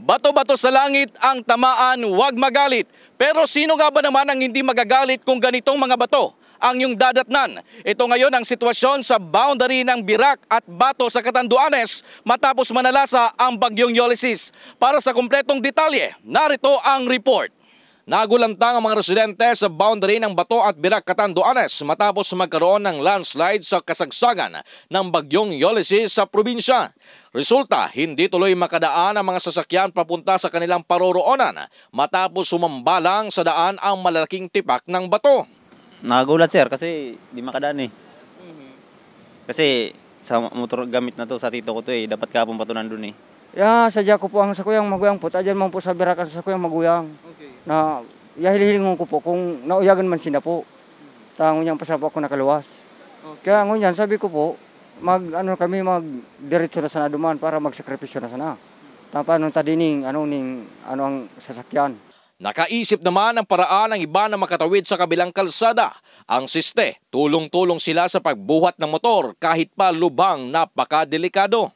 Bato-bato sa langit ang tamaan, huwag magalit. Pero sino nga ba naman ang hindi magagalit kung ganitong mga bato ang yung dadatnan? Ito ngayon ang sitwasyon sa boundary ng Birak at Bato sa Catanduanes matapos manalasa ang bagyong Ulysses. Para sa kumpletong detalye, narito ang report. Nagulantang ang mga residente sa boundary ng Bato at Birak Catanduanes matapos magkaroon ng landslide sa kasagsagan ng bagyong Ulysses sa probinsya. Resulta, hindi tuloy makadaan ang mga sasakyan papunta sa kanilang paroroonan matapos sumambalang sa daan ang malaking tipak ng bato. Nagulat sir kasi di makadaan eh. Mhm. Kasi sa motor gamit na to sa tito ko to eh, dapat kapong patunan dun eh. Ya, yeah, sadya ko po ang sakuyang maguyang po. Tadyan man po sa birakan sa sakuyang maguyang. Mhm na yahilihilingon ko po kung nauyagan man sila po. Tango niyang pasapo ako nakaluwas. Okay. Kaya ngunyan, sabi ko po, mag ano kami mag diretso na sana duman para magsakripisyo na sana. Tapos anong tadining, ano ning ano ang sasakyan. Nakaisip naman ng paraan ng iba na makatawid sa kabilang kalsada. Ang siste, tulong-tulong sila sa pagbuhat ng motor kahit pa lubang napakadelikado.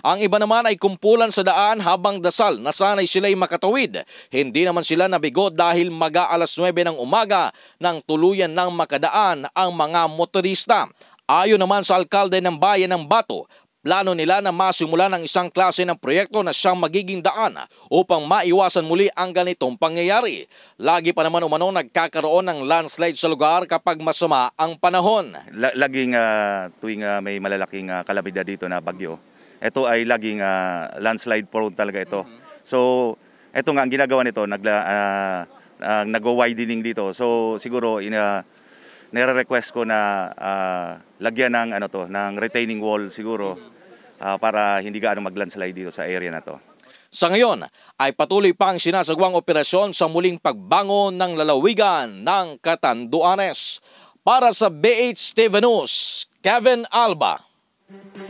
Ang iba naman ay kumpulan sa daan habang dasal na sanay sila ay makatawid. Hindi naman sila nabigo dahil maga alas 9 ng umaga nang tuluyan ng makadaan ang mga motorista. Ayon naman sa alkalde ng bayan ng Bato, Plano nila na masimulan ang isang klase ng proyekto na siyang magiging daan upang maiwasan muli ang ganitong pangyayari. Lagi pa naman umano nagkakaroon ng landslide sa lugar kapag masama ang panahon. Laging uh, tuwing uh, may malalaking uh, kalabida dito na bagyo, ito ay laging uh, landslide prone talaga ito. Mm-hmm. So, ito nga ang ginagawa nito, nagla, uh, ah, uh, ah, nag-widening dito. So, siguro ina uh, nire-request ko na uh, lagyan ng ano to, ng retaining wall siguro uh, para hindi gaano mag-landslide dito sa area na to. Sa ngayon ay patuloy pa ang sinasagwang operasyon sa muling pagbangon ng lalawigan ng Catanduanes. Para sa BH TV News, Kevin Alba.